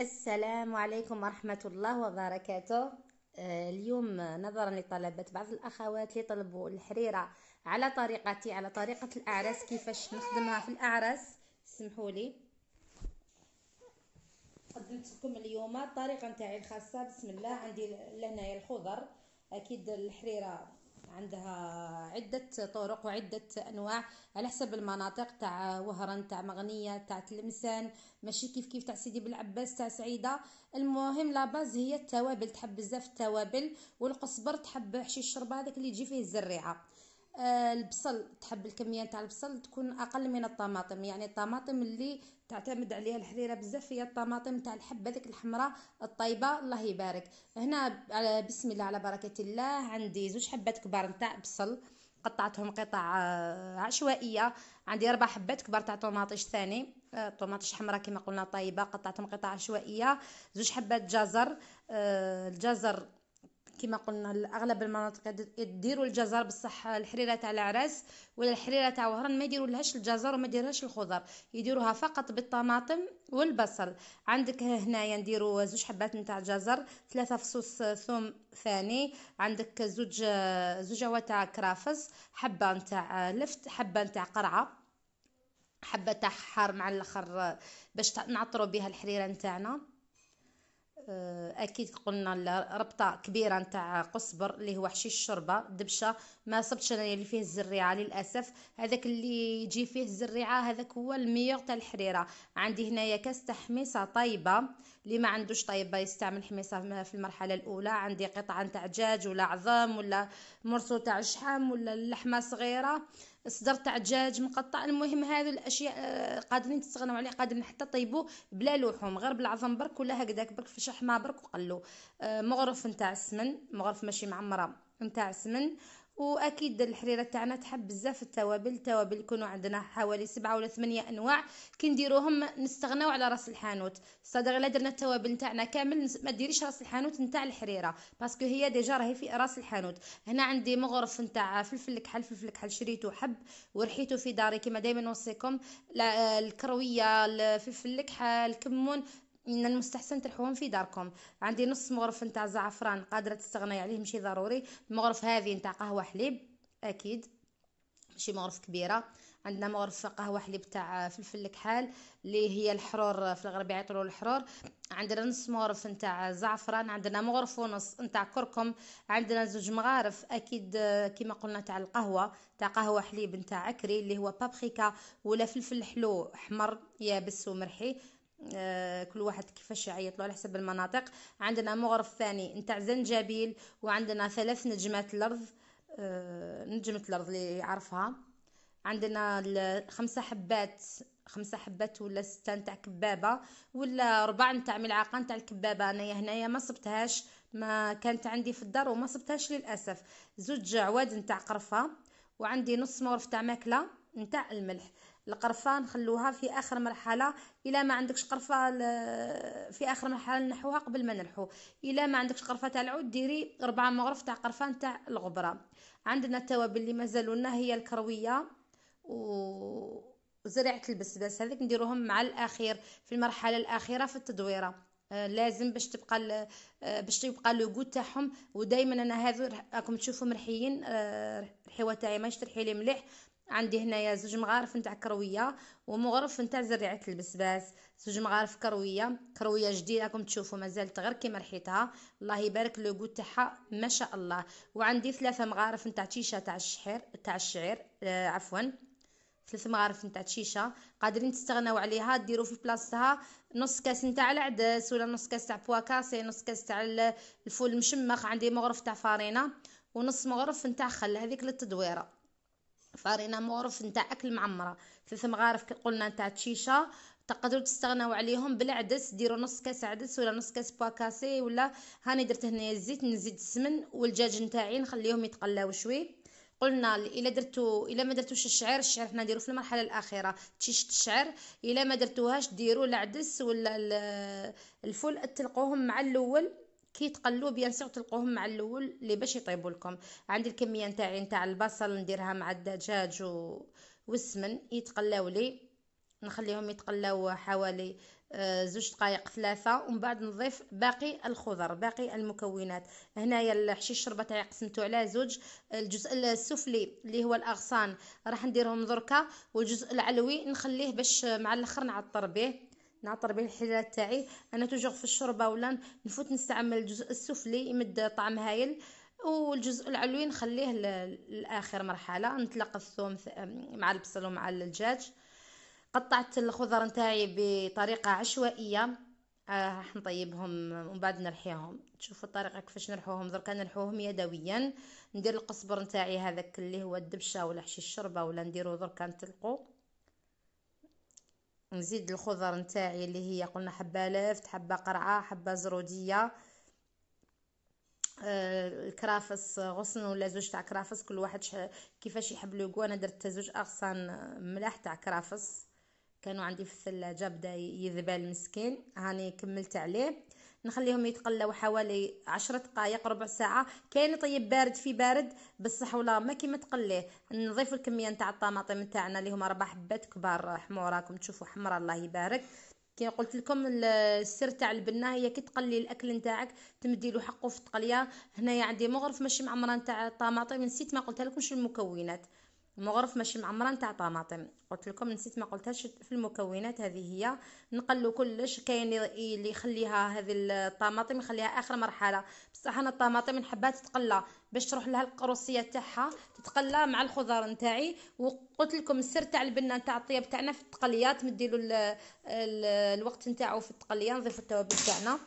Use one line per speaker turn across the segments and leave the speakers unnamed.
السلام عليكم ورحمة الله وبركاته آه، اليوم نظرا لطلبات بعض الأخوات يطلبوا الحريرة على طريقتي على طريقة الأعراس كيفاش نخدمها في الأعراس سمحوا لي قدمت لكم اليوم الطريقة نتاعي الخاصة بسم الله عندي لهنايا الخضر أكيد الحريرة عندها عدة طرق وعدة أنواع على حسب المناطق تاع وهران تاع مغنية تاع تلمسان ماشي كيف كيف تاع سيدي بلعباس تاع سعيدة المهم لاباز هي التوابل تحب بزاف التوابل والقصبر تحب حشيش الشربة هذاك اللي تجي فيه الزريعة آه، البصل تحب الكميه نتاع البصل تكون اقل من الطماطم يعني الطماطم اللي تعتمد عليها الحريره بزاف هي الطماطم تاع الحبه ذيك الحمراء الطيبه الله يبارك هنا بسم الله على بركه الله عندي زوج حبات كبار نتاع بصل قطعتهم قطع آه، عشوائيه عندي اربع حبات كبار تاع طوماطيش ثاني آه، طوماطيش حمراء كما قلنا طيبه قطعتهم قطع عشوائيه زوج حبات جزر الجزر كما قلنا الاغلب المناطق يديروا الجزر بصح الحريره تاع العراس ولا الحريره تاع وهران ما يديروا لهاش الجزر وما يديروهاش الخضر يديروها فقط بالطماطم والبصل عندك هنايا يديروا زوج حبات نتاع جزر ثلاثه فصوص ثوم ثاني عندك زوج زوجة تاع كرافس حبه نتاع لفت حبه نتاع قرعه حبه تاع حار مع الاخر باش نعطرو بها الحريره نتاعنا آه، اكيد قلنا ربطه كبيره نتاع قصبر اللي هو حشيش الشربه دبشه ما صبتش انا اللي فيه الزريعه للاسف هذاك اللي يجي فيه الزريعه هذاك هو الميور تاع الحريره عندي هنايا كاس تاع حميصه طايبه اللي ما عندوش طايبه يستعمل حميصه في المرحله الاولى عندي قطعه تاع دجاج ولا عظام ولا مرسو تاع شحم ولا اللحمه صغيره صدر تاع دجاج مقطع المهم هذو الاشياء آه، قادرين تستغنوا عليه قادرين حتى طيبوه بلا لحوم غير بالعظم برك ولا هكذاك برك في شحمه برك وقلو آه، مغرف نتاع السمن مغرف ماشي معمره نتاع السمن واكيد الحريره تاعنا تحب بزاف التوابل التوابل يكونوا عندنا حوالي سبعة ولا ثمانية انواع كي نديروهم نستغناو على راس الحانوت صدر الا درنا التوابل تاعنا كامل ما ديريش راس الحانوت نتاع الحريره باسكو هي ديجا راهي في راس الحانوت هنا عندي مغرف نتاع فلفل الكحل فلفل الكحل شريته حب ورحيته في داري كما دائما نوصيكم الكرويه الفلفل الكحل الكمون من المستحسن تلحوهم في داركم عندي نص مغرف نتاع زعفران قادره تستغني عليه ماشي ضروري المغرف هذه نتاع قهوه حليب اكيد ماشي مغرف كبيره عندنا مغرف قهوه حليب تاع فلفل الكحال اللي هي الحرور في الغرب يعيطوا الحرور عندنا نص مغرف نتاع زعفران عندنا مغرف ونص نتاع كركم عندنا زوج مغارف اكيد كما قلنا تاع القهوه تاع قهوه حليب نتاع عكري اللي هو بابريكا ولا فلفل حلو احمر يابس ومرحي آه، كل واحد كيفاش يعيط له على حسب المناطق عندنا مغرف ثاني نتاع زنجبيل وعندنا ثلاث نجمات الارض آه، نجمة الارض اللي يعرفها عندنا خمسة حبات خمسة حبات ولا ستة نتاع كبابة ولا ربع نتاع ملعقة نتاع الكبابة انايا هنايا ما صبتهاش ما كانت عندي في الدار وما صبتهاش للاسف زوج عواد نتاع قرفة وعندي نص مغرف تاع ماكله نتاع الملح القرفه نخلوها في اخر مرحله الا ما عندكش قرفه آه، في اخر مرحله نحوها قبل ما نلحو الا ما عندكش قرفه تاع العود ديري ربعة مغرف تاع قرفان تاع الغبره عندنا التوابل اللي مازالوا لنا هي الكرويه وزريعه البسباس هذيك نديروهم مع الاخير في المرحله الاخيره في التدويره آه، لازم باش تبقى آه، باش يبقى لو تاعهم ودائما انا هذو راكم تشوفوا مرحيين الحوا تاعي ماشي ترحيلي مليح عندي هنايا زوج مغارف نتاع كرويه ومغرف نتاع زريعه البسباس زوج مغارف كرويه كرويه جديده راكم تشوفوا مازالت غير كيما ريحتها الله يبارك لو غوت تاعها ما شاء الله وعندي ثلاثه مغارف نتاع تيشه تاع الشحر تاع الشعير آه عفوا ثلاث مغارف نتاع تشيشه قادرين تستغناو عليها ديروا في بلاصتها نص كاس نتاع العدس ولا نص كاس تاع بواكاسي نص كاس تاع الفول المشمخ عندي مغرف تاع فارينه ونص مغرف نتاع خل هذيك للتدويره فارينا مورف نتاع اكل معمره ثلاث مغارف كي قلنا نتاع تشيشه تقدروا تستغناو عليهم بالعدس ديروا نص كاس عدس ولا نص كاس بوا كاسي ولا هاني درت هنايا الزيت نزيد السمن والدجاج نتاعي نخليهم يتقلاو شوي قلنا الا درتو الا ما درتوش الشعير الشعير حنا نديرو في المرحله الاخيره تشيشه الشعير الا ما درتوهاش ديروا العدس ولا الفول تلقوهم مع الاول كي تقلوه بيان سيغ تلقوهم مع الاول اللي باش يطيبوا لكم عندي الكميه نتاعي نتاع البصل نديرها مع الدجاج و... والسمن يتقلاو لي نخليهم يتقلاو حوالي آه، زوج دقائق ثلاثة ومن بعد نضيف باقي الخضر باقي المكونات هنايا الحشيش الشربة تاعي قسمته على زوج الجزء السفلي اللي هو الاغصان راح نديرهم دركا والجزء العلوي نخليه باش مع الاخر نعطر به نعطر به الحله تاعي انا توجور في الشوربه ولا نفوت نستعمل الجزء السفلي يمد طعم هايل والجزء العلوي نخليه لاخر مرحله نتلاقى الثوم مع البصل ومع الدجاج قطعت الخضر نتاعي بطريقه عشوائيه آه، راح نطيبهم ومن بعد نرحيهم تشوفوا الطريقه كيفاش نرحوهم دركا نرحوهم يدويا ندير القصبر نتاعي هذاك اللي هو الدبشه ولا حشي الشربه ولا نديرو دركا نطلقو نزيد الخضر نتاعي اللي هي قلنا حبه لفت حبه قرعه حبه زروديه آه، الكرافس غصن ولا زوج تاع كرافس كل واحد كيفاش يحب لوكو انا درت زوج اغصان ملاح تاع كرافس كانوا عندي في الثلاجه بدا يذبل مسكين هاني كملت عليه نخليهم يتقلاو حوالي عشرة دقائق ربع ساعه كاين طيب بارد في بارد بصح ولا ما كيما تقليه نضيف الكميه نتاع الطماطم نتاعنا اللي هما ربع حبات كبار حموراكم تشوفوا حمراء الله يبارك كي قلت لكم السر تاع البنه هي كي تقلي الاكل نتاعك تمدي له حقه في التقليه هنايا عندي مغرف ماشي معمره نتاع الطماطم نسيت ما قلت لكمش المكونات المغرف ماشي معمره نتاع طماطم قلت لكم نسيت ما قلتهاش في المكونات هذه هي نقلو كلش كاين اللي يخليها هذه الطماطم يخليها اخر مرحله بصح انا الطماطم نحبها تتقلى باش تروح لها القروسيه تاعها تتقلى مع الخضار نتاعي وقلت لكم السر تاع البنه تاع الطياب تاعنا في التقليات مديلو الوقت نتاعو في التقليه نضيفو التوابل تاعنا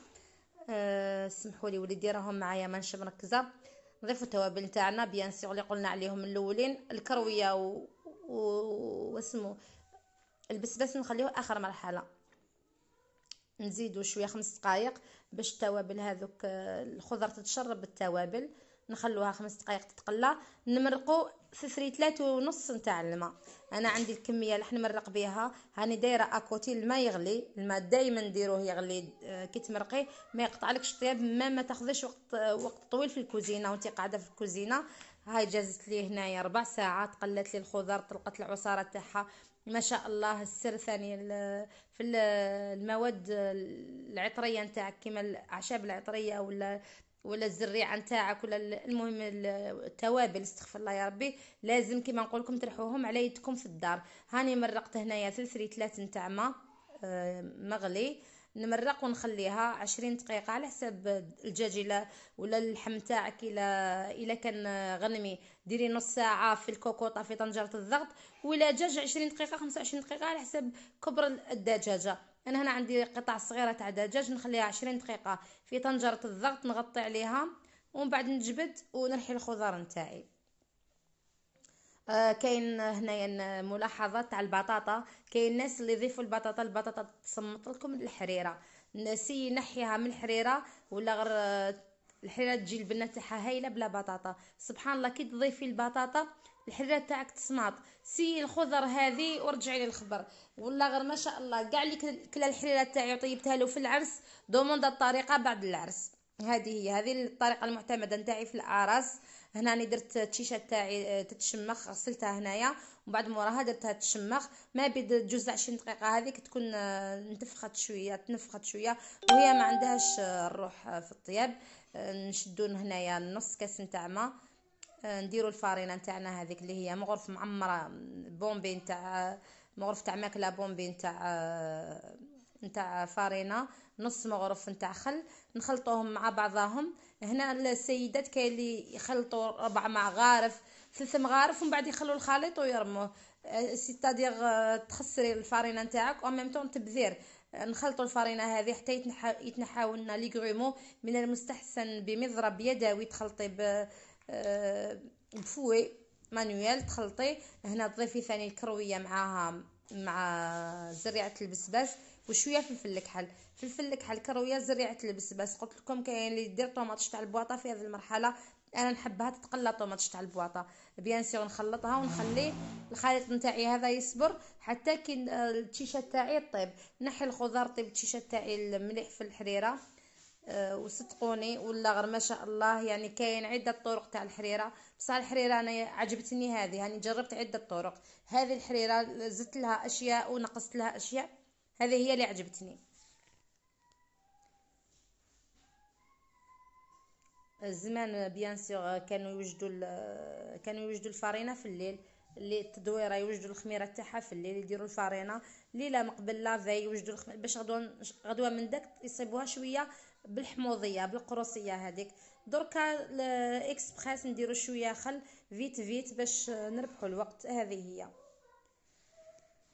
أه سمحوا لي وليدي راهم معايا مانش مركزه نضيفوا التوابل تاعنا بيان سيغ اللي قلنا عليهم الاولين الكرويه و... و... واسمو البسباس نخليوه اخر مرحله نزيدو شويه خمس دقائق باش التوابل هذوك الخضر تتشرب بالتوابل نخلوها خمس دقائق تتقلى نمرقو سسري ثلاثة ونص نتاع الماء انا عندي الكميه اللي حنمرق بها هاني دايره اكوتي الماء يغلي الماء دائما نديروه يغلي آه، كي تمرقيه ما يقطعلكش الطياب ما ما تاخذش وقت آه، وقت طويل في الكوزينه وانت قاعده في الكوزينه هاي جازت لي هنايا ربع ساعه تقلت لي الخضر طلقت العصاره تاعها ما شاء الله السر ثاني في المواد آه، العطريه نتاعك كيما الاعشاب العطريه ولا ولا الزريعه نتاعك ولا المهم التوابل استغفر الله يا ربي لازم كيما نقول لكم ترحوهم على يدكم في الدار هاني مرقت هنايا ثلث ريتلات نتاع ما آه، مغلي نمرق ونخليها عشرين دقيقة على حساب الدجاج ولا اللحم تاعك الا الا كان غنمي ديري نص ساعة في الكوكوطة في طنجرة الضغط ولا دجاج عشرين دقيقة خمسة وعشرين دقيقة على حساب كبر الدجاجة انا هنا عندي قطع صغيره تاع دجاج نخليها عشرين دقيقه في طنجره الضغط نغطي عليها ومن بعد نجبد ونرحي الخضر نتاعي آه كاين هنايا ملاحظه تاع البطاطا كاين الناس اللي يضيفوا البطاطا البطاطا تصمط لكم الحريره نسي نحيها من الحريره ولا غير آه، الحريره تجي البنه تاعها هايله بلا بطاطا سبحان الله كي تضيفي البطاطا الحريره تاعك تصناط سي الخضر هذه ورجعي لي الخبر ولا غير ما شاء الله كاع لي كلا الحريره تاعي وطيبتها له في العرس دوموند الطريقه بعد العرس هذه هي هذه الطريقه المعتمده نتاعي في الاعراس هنا راني درت التيشه تاعي آه، تتشمخ غسلتها هنايا ومن بعد موراها درتها تشمخ ما بيد جوج 20 دقيقه هذيك تكون انتفخت آه، شويه تنفخت شويه وهي ما عندهاش آه، الروح في الطياب نشدو هنايا نص كاس نتاع ماء نديروا الفارينه نتاعنا هذيك اللي هي مغرف معمره بومبي نتاع مغرف تاع ماكله بومبي نتاع نتاع فارينه نص مغرف نتاع خل نخلطوهم مع بعضهم هنا السيدات كاين اللي يخلطوا ربع مع غارف ثلاث مغارف ومن بعد يخلوا الخليط ويرموه سيتادير آه، آه، تخسري الفارينه نتاعك او ميم طون تبذير آه، نخلطوا الفارينه هذه حتى يتنحاو لنا لي من المستحسن بمضرب يدوي تخلطي آه، بفوي مانويل تخلطي هنا تضيفي ثاني الكرويه معاها مع زريعه البسباس وشويه فلفل الكحل فلفل الكحل كرويه زريعه البسباس قلت لكم كاين اللي يدير طوماطش تاع البواطه في هذه المرحله انا نحبها تتقلى طوماطش تاع البواطه بيان سيغ نخلطها ونخلي الخليط نتاعي هذا يصبر حتى كي التيشه تاعي طيب نحي الخضار طيب التيشه تاعي المليح في الحريره وصدقوني ولا غير ما شاء الله يعني كاين عده طرق تاع الحريره بصح الحريره انا عجبتني هذه يعني جربت عده طرق هذه الحريره زدت لها اشياء ونقصت لها اشياء هذه هي اللي عجبتني زمان بيان سيغ كانوا يوجدوا كانوا يوجدوا الفرينه في الليل اللي التدويره يوجدوا الخميره تاعها في الليل يديروا الفرينه ليله مقبل لافي يوجدوا الخميره باش غدوه من داك يصيبوها شويه بالحموضيه بالقروصيه هذيك دركا الاكسبريس نديرو شويه خل فيت فيت باش نربحو الوقت هذه هي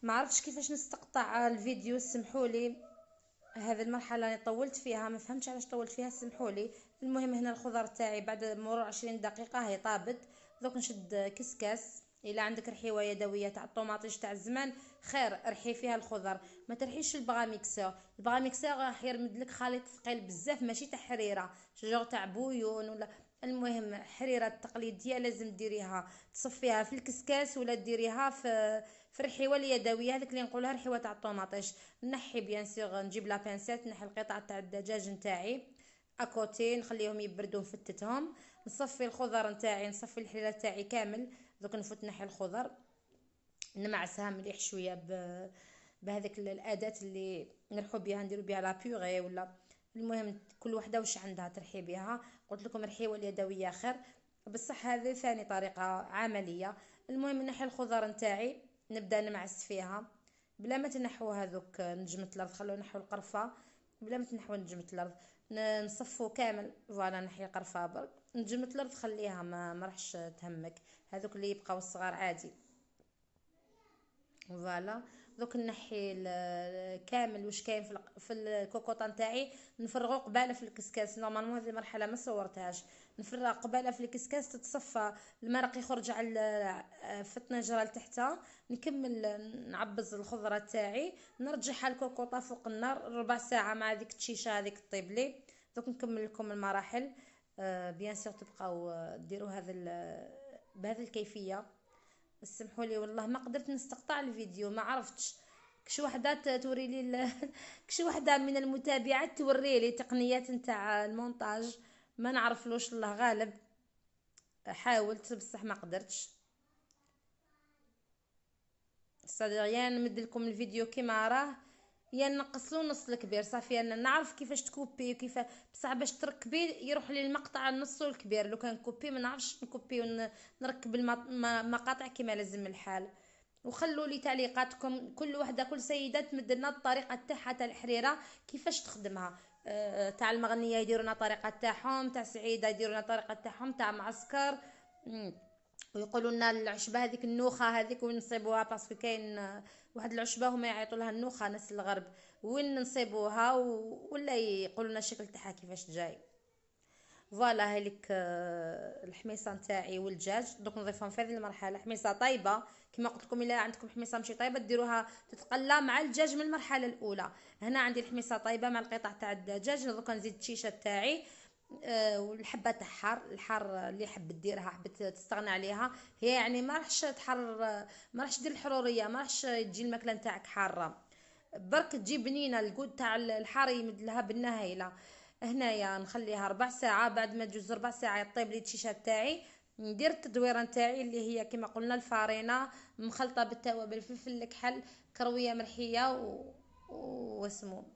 ما عرفتش كيفاش نستقطع الفيديو سمحوا لي هذه المرحله اللي طولت فيها ما فهمتش علاش طولت فيها سمحوا لي المهم هنا الخضر تاعي بعد مرور 20 دقيقه هي طابت دوك نشد كسكاس الا عندك رحيوه يدويه تاع الطوماطيش تاع الزمان خير رحي فيها الخضر ما ترحيش البغاميكسور البغاميكسور راح يرمد لك خليط ثقيل بزاف ماشي تاع حريره شجر تاع بويون ولا المهم الحريره التقليديه لازم ديريها تصفيها في الكسكاس ولا ديريها في في الرحيوه اليدويه هذيك اللي نقولها رحيوه تاع الطوماطيش نحي بيان سيغ نجيب لا بانسيت نحي القطع تاع الدجاج نتاعي اكوتي نخليهم يبردوا نفتتهم نصفي الخضر نتاعي نصفي الحريره تاعي كامل دوك نفوت نحي الخضر نمعسها مليح شويه ب بهذاك الاداه اللي نرحو بها نديرو بها لا ولا المهم كل وحده واش عندها ترحي بها قلت لكم رحيوه اليدويه خير بصح هذه ثاني طريقه عمليه المهم نحي الخضر نتاعي نبدا نمعس فيها بلا ما تنحو هذوك نجمه الارض خلو نحو القرفه بلا ما تنحو نجمه الارض نصفو كامل فوالا نحي القرفه برك نجمت الارض خليها ما مرحش تهمك هذوك اللي يبقاو الصغار عادي فوالا دوك نحي كامل واش كاين في, في الكوكوطه نتاعي نفرغو قباله في الكسكاس نورمالمون هذه المرحله ما صورتهاش نفرق قبالة في الكسكاس تتصفى المرق يخرج على آه، في الطنجره لتحت نكمل نعبز الخضره تاعي نرجعها الكوكوطه فوق النار ربع ساعه مع ديك التشيشه هذيك طيب لي دوك نكمل لكم المراحل آه، بيان سيغ تبقاو آه، ديروا هذا بهذه الكيفيه سمحوا لي والله ما قدرت نستقطع الفيديو ما عرفتش كش وحده توري لي كش وحده من المتابعات توري لي تقنيات نتاع المونتاج ما نعرفلوش الله غالب حاولت بصح ما قدرتش صديق نمد لكم الفيديو كيما راه يا نقصلو نص الكبير صافي انا نعرف كيفاش تكوبي وكيف بصح باش تركبي يروح لي المقطع النص والكبير لو كان كوبي ما نعرفش نكوبي ونركب المقاطع كيما لازم الحال وخلوا لي تعليقاتكم كل وحده كل سيده تمد لنا الطريقه تاعها تاع الحريره كيفاش تخدمها تاع المغنيه يديرونا طريقه تاعهم تاع سعيده يديرونا طريقه تاعهم تاع معسكر ويقولوا لنا العشبه هذيك النوخه هذيك وين نصيبوها باسكو كاين آه، واحد العشبه هما يعيطوا لها النوخه ناس الغرب وين نصيبوها ولا يقولوا لنا الشكل تاعها كيفاش جاي فوالا هاليك آه، الحميصه نتاعي والدجاج دوك نضيفهم في هذه المرحله حميصه طايبه كما قلت لكم الا عندكم حميصه ماشي طايبه ديروها تتقلى مع الدجاج من المرحله الاولى هنا عندي الحميصه طايبه مع القطع تاع الدجاج دوك نزيد الشيشه تاعي آه، والحبه تاع الحار الحار اللي حب ديرها حبت تستغنى عليها هي يعني ما راحش تحرر ما راحش دير الحروريه ما راحش تجي الماكله نتاعك حاره برك تجي بنينه الكود تاع الحار يمد لها بالنهايله هنايا نخليها ربع ساعه بعد ما تجوز ربع ساعه يطيب لي تشيشة تاعي ندير التدويره تاعي اللي هي كما قلنا الفارينه مخلطه بالتوابل فلفل الكحل كرويه ملحيه و... وسموم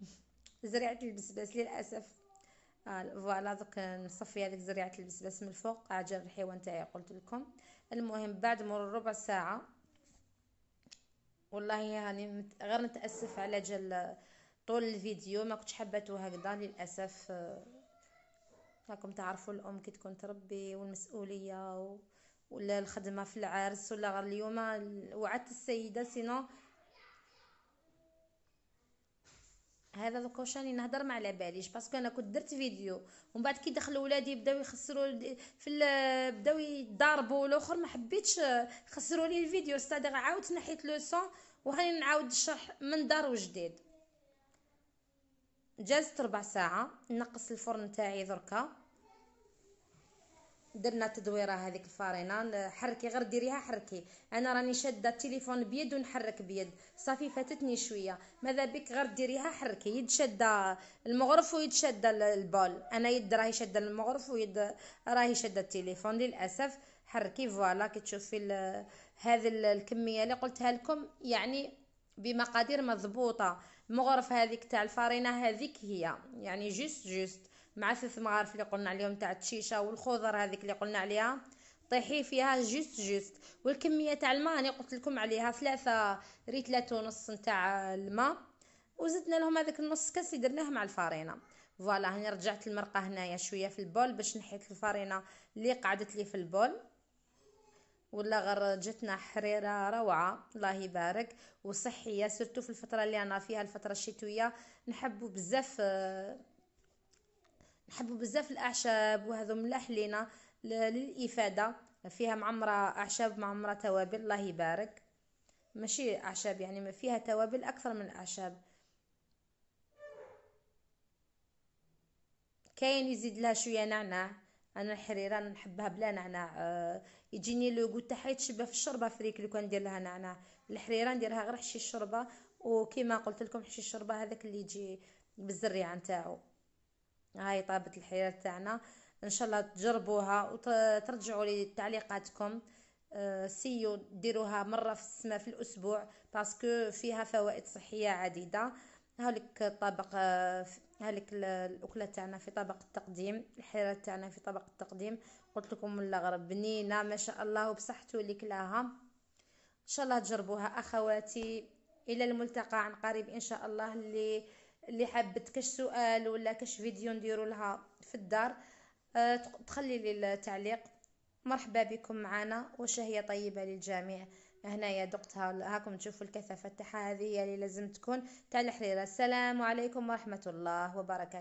زريعه البسباس للاسف آه، فوالا آه دوك نصفي هذيك زريعه البسباس من الفوق عجل الحيوان تاعي قلت لكم المهم بعد مرور ربع ساعه والله يعني غير نتاسف على جل طول الفيديو ما كنتش حبته هكذا للاسف راكم آه، تعرفوا الام كي تكون تربي والمسؤوليه و... ولا الخدمه في العرس ولا غير اليوم وعدت السيده سينو هذا اللي نهضر ما على باليش باسكو انا كنت درت فيديو ومن بعد كي دخلوا ولادي بداو يخسروا في بداو يضربوا الاخر ما حبيتش خسروا لي الفيديو استاذ عاودت نحيت لو سون وهاني نعاود الشرح من دار وجديد جازت ربع ساعه نقص الفرن تاعي دركا درنا تدويره هذيك الفارينه حركي غير ديريها حركي انا راني شاده التليفون بيد ونحرك بيد صافي فاتتني شويه ماذا بك غير ديريها حركي يد شاده المغرف ويد شاده البول انا يد راهي شاده المغرف ويد راهي شاده التليفون للاسف حركي فوالا كي تشوفي هذه الكميه اللي قلتها لكم يعني بمقادير مضبوطه المغرف هذيك تاع الفارينه هذيك هي يعني جوست جوست مع ثلاث مغارف اللي قلنا عليهم تاع التشيشه والخضر هذيك اللي قلنا عليها طيحي فيها جوست جوست والكميه تاع الماء انا قلت لكم عليها ثلاثة ريتلات ونص تاع الماء وزدنا لهم هذاك النص كاس اللي درناه مع الفارينه فوالا هاني رجعت المرقه هنايا شويه في البول باش نحيت الفارينه اللي قعدت لي في البول ولا غير جاتنا حريره روعه الله يبارك وصحيه سرتو في الفتره اللي انا فيها الفتره الشتويه نحبوا بزاف نحبوا بزاف الاعشاب وهذو ملاح لينا للافاده فيها معمره اعشاب معمره توابل الله يبارك ماشي اعشاب يعني ما فيها توابل اكثر من الاعشاب كاين يزيد لها شويه نعناع انا الحريره نحبها بلا نعناع آه يجيني لو غو تاعها يتشبه في الشوربه فريك لو كان ندير لها نعناع الحريره نديرها غير حشي الشوربه وكيما قلت لكم حشي الشوربه هذاك اللي يجي بالزريعه نتاعو هاي طابت الحريره تاعنا ان شاء الله تجربوها وترجعوا لي تعليقاتكم آه سيو ديروها مره في السماء في الاسبوع باسكو فيها فوائد صحيه عديده هالك الطبق هالك الاكله تاعنا في طبق التقديم الحيره تاعنا في طبق التقديم قلت لكم من المغرب بنينه ما شاء الله وبصحته اللي كلاها ان شاء الله تجربوها اخواتي الى الملتقى عن قريب ان شاء الله اللي اللي حابت كاش سؤال ولا كاش فيديو نديرو لها في الدار أه تخلي لي التعليق مرحبا بكم معنا وشهية طيبة للجميع هنايا دقتها هاكم تشوفوا الكثافة تاعها هذه اللي لازم تكون تاع الحريرة السلام عليكم ورحمة الله وبركاته